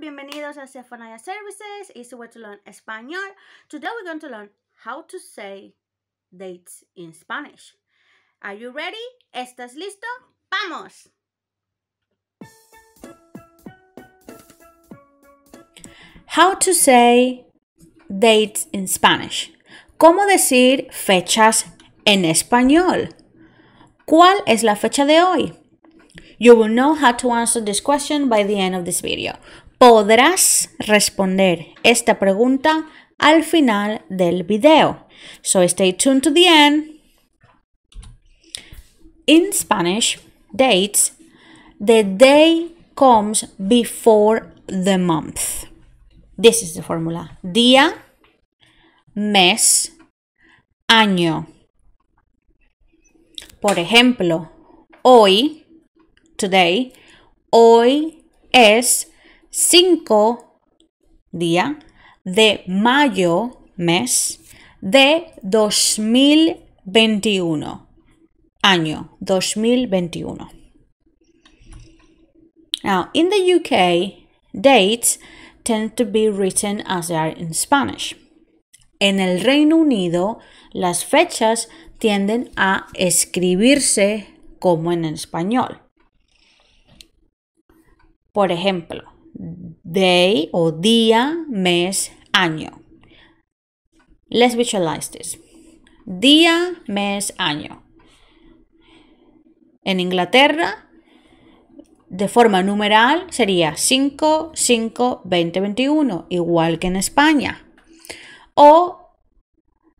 bienvenidos a Sephania Services, easy way to learn Spanish. Today we're going to learn how to say dates in Spanish. Are you ready? ¿Estás listo? ¡Vamos! How to say dates in Spanish. ¿Cómo decir fechas en español? ¿Cuál es la fecha de hoy? You will know how to answer this question by the end of this video. podrás responder esta pregunta al final del video. So stay tuned to the end. In Spanish, dates, the day comes before the month. This is the formula. Día, mes, año. Por ejemplo, hoy, today, hoy es 5 día de mayo mes de 2021 año 2021 now in the UK dates tend to be written as they are in Spanish en el Reino Unido las fechas tienden a escribirse como en español por ejemplo day o día, mes, año. Let's visualize this. Día, mes, año. En Inglaterra, de forma numeral sería 5, 5, 20, 21, igual que en España. O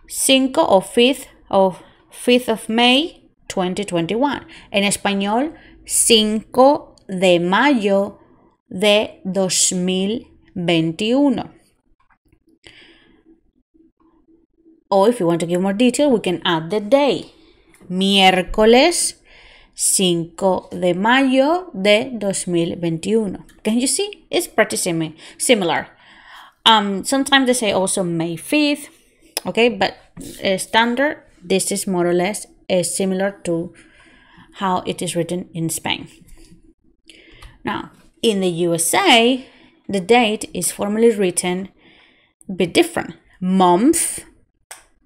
5 o 5th of May 2021. En español, 5 de mayo de 2021 or if you want to give more detail we can add the day miércoles 5 de mayo de 2021 can you see it's pretty simi similar um sometimes they say also may 5th okay but uh, standard this is more or less uh, similar to how it is written in spain now In the USA, the date is formally written a bit different. Month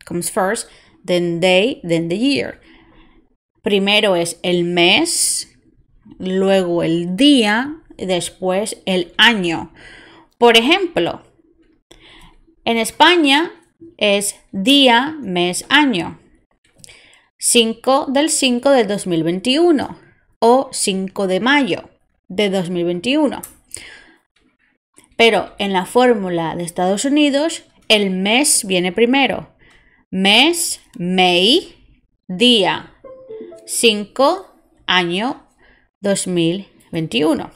comes first, then day, then the year. Primero es el mes, luego el día, y después el año. Por ejemplo, en España es día, mes, año. 5 del 5 del 2021 o 5 de mayo de 2021. Pero en la fórmula de Estados Unidos, el mes viene primero. Mes, May, día 5, año 2021.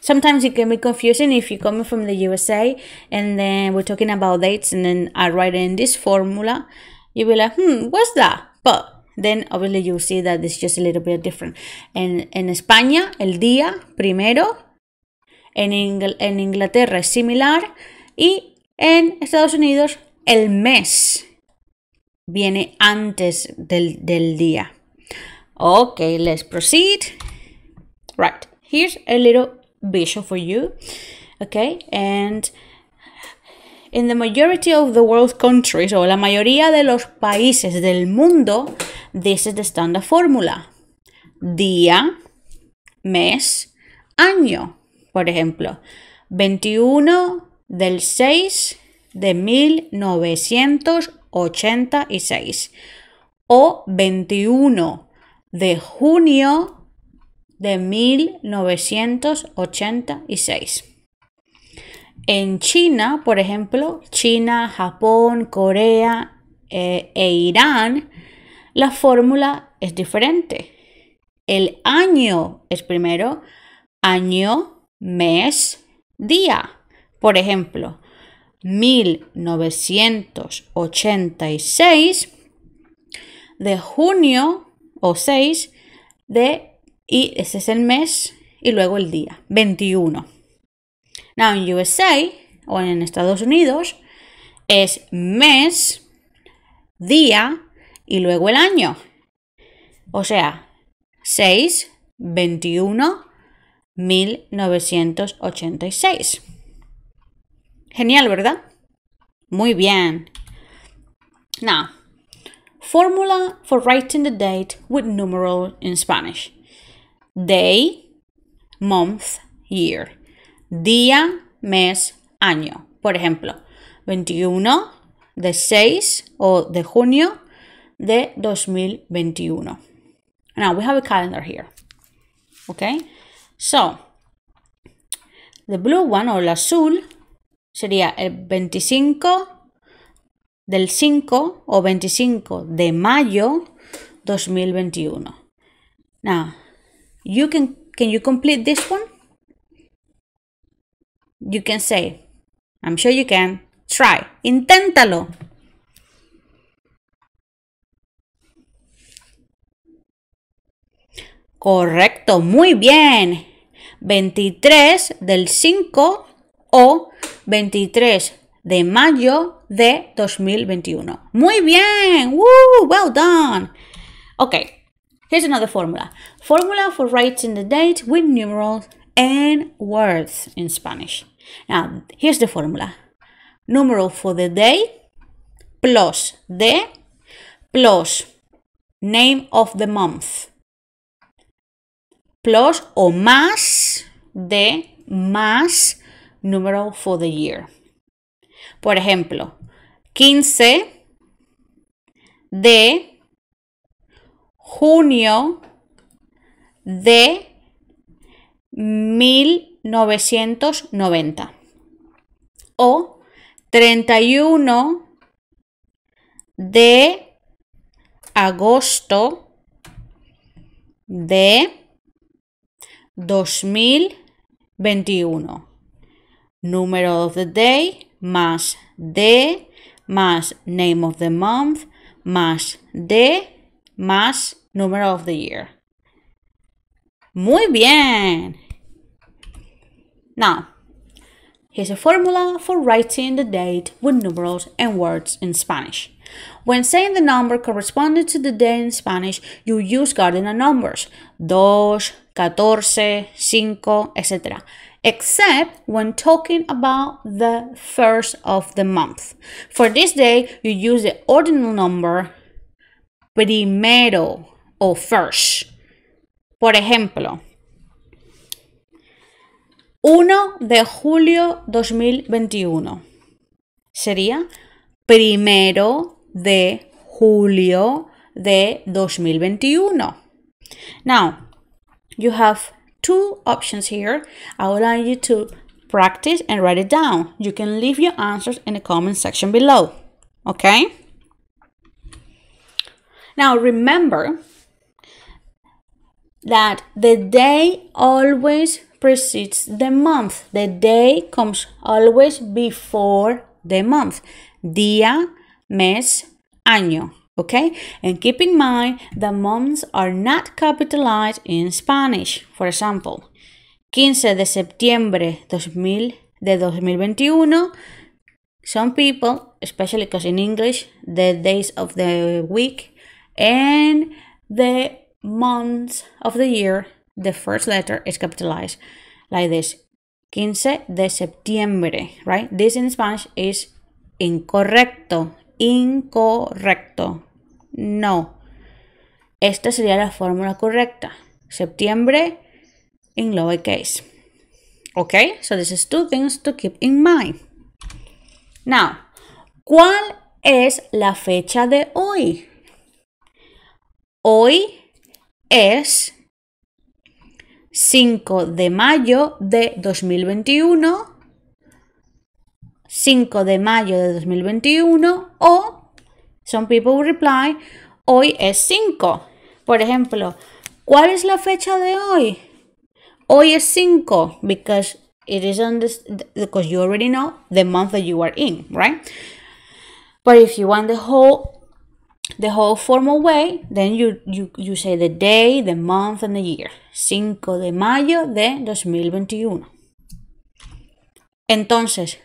Sometimes it can be confusing if you come from the USA and then we're talking about dates and then I write in this formula, you'll be like, hmm, what's that? But then obviously you see that it's just a little bit different. En, en España, el día primero. En, Inglaterra es similar. Y en Estados Unidos, el mes viene antes del, del día. Okay, let's proceed. Right, here's a little visual for you. Okay, and in the majority of the world countries, o la mayoría de los países del mundo, This is the standard formula. Día, mes, año. Por ejemplo, 21 del 6 de 1986 o 21 de junio de 1986. En China, por ejemplo, China, Japón, Corea eh, e Irán la fórmula es diferente. El año es primero, año, mes, día. Por ejemplo, 1986 de junio o 6 de, y ese es el mes y luego el día, 21. Now in USA o en Estados Unidos es mes, día, y luego el año. O sea, 6, 21, 1986. Genial, ¿verdad? Muy bien. Now, formula for writing the date with numeral in Spanish. Day, month, year. Día, mes, año. Por ejemplo, 21 de 6 o de junio de 2021. Now we have a calendar here. Okay, so the blue one or el azul sería el 25 del 5 o 25 de mayo 2021. Now, you can can you complete this one? You can say, I'm sure you can. Try, inténtalo. Correcto, muy bien. 23 del 5 o 23 de mayo de 2021. Muy bien. well done. Okay. Here's another formula. Formula for writing the date with numerals and words in Spanish. Now, here's the formula. Numeral for the day plus the plus name of the month o más de más número for the year. Por ejemplo, 15 de junio de 1990 o 31 de agosto de 2021. Número of the day más de más name of the month más de más número of the year. Muy bien! Now, here's a formula for writing the date with numerals and words in Spanish. When saying the number corresponding to the day in Spanish, you use Cardinal numbers dos, catorce, cinco, etc. Except when talking about the first of the month. For this day, you use the ordinal number primero or first. Por ejemplo, 1 de julio 2021 sería primero de julio de 2021. Now, you have two options here. I would like you to practice and write it down. You can leave your answers in the comment section below. Okay? Now, remember that the day always precedes the month. The day comes always before the month. Día mes, año. Okay, and keep in mind that months are not capitalized in Spanish. For example, 15 de septiembre 2000 de 2021. Some people, especially because in English, the days of the week and the months of the year, the first letter is capitalized like this. 15 de septiembre, right? This in Spanish is incorrecto. incorrecto. No. Esta sería la fórmula correcta. Septiembre in case. Ok, so this is two things to keep in mind. Now, ¿cuál es la fecha de hoy? Hoy es 5 de mayo de 2021 5 de mayo de 2021 o some people reply hoy es 5. Por ejemplo, ¿cuál es la fecha de hoy? Hoy es 5 because it is on because you already know the month that you are in, right? But if you want the whole the whole formal way, then you you you say the day, the month and the year. 5 de mayo de 2021. Entonces,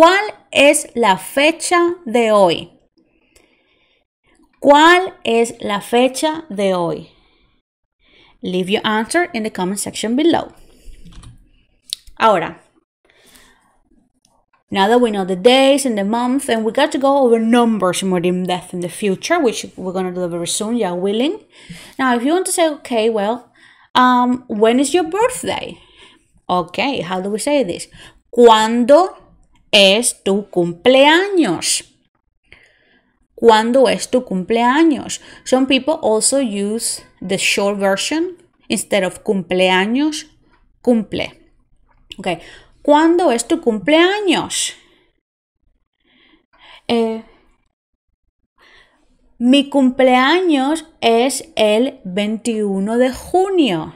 ¿Cuál es la fecha de hoy? ¿Cuál es la fecha de hoy? Leave your answer in the comment section below. Ahora, now that we know the days and the month, and we got to go over numbers more in depth in the future, which we're going to do very soon, yeah, willing. Now, if you want to say, okay, well, um, when is your birthday? Okay, how do we say this? ¿Cuándo es tu cumpleaños. ¿Cuándo es tu cumpleaños? Some people also use the short version instead of cumpleaños, cumple. Okay. ¿Cuándo es tu cumpleaños? Eh, mi cumpleaños es el 21 de junio.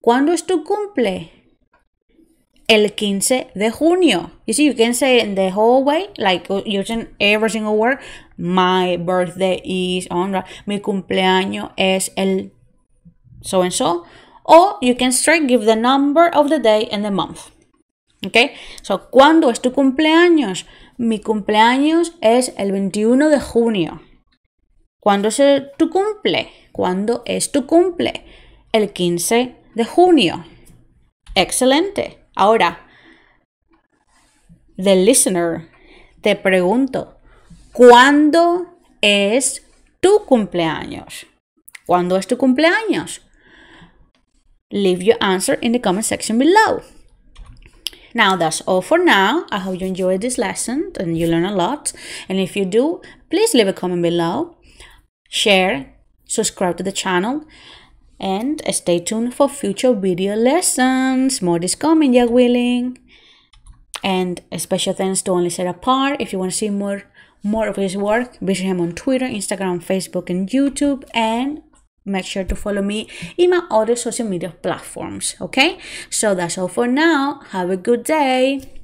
¿Cuándo es tu cumple? el 15 de junio. You see, you can say in the whole way, like using uh, every single word. My birthday is on, mi cumpleaños es el so and so. Or you can straight give the number of the day and the month. Okay? So, ¿cuándo es tu cumpleaños? Mi cumpleaños es el 21 de junio. ¿Cuándo es tu cumple? ¿Cuándo es tu cumple? El 15 de junio. Excelente. Ahora, the listener, te pregunto, ¿cuándo es tu cumpleaños? ¿Cuándo es tu cumpleaños? Leave your answer in the comment section below. Now that's all for now. I hope you enjoyed this lesson and you learn a lot. And if you do, please leave a comment below, share, subscribe to the channel and stay tuned for future video lessons. More is coming, you're willing. And a special thanks to Only Sarah Parr. If you want to see more more of his work, visit him on Twitter, Instagram, Facebook, and YouTube. And make sure to follow me in my other social media platforms. Okay, so that's all for now. Have a good day.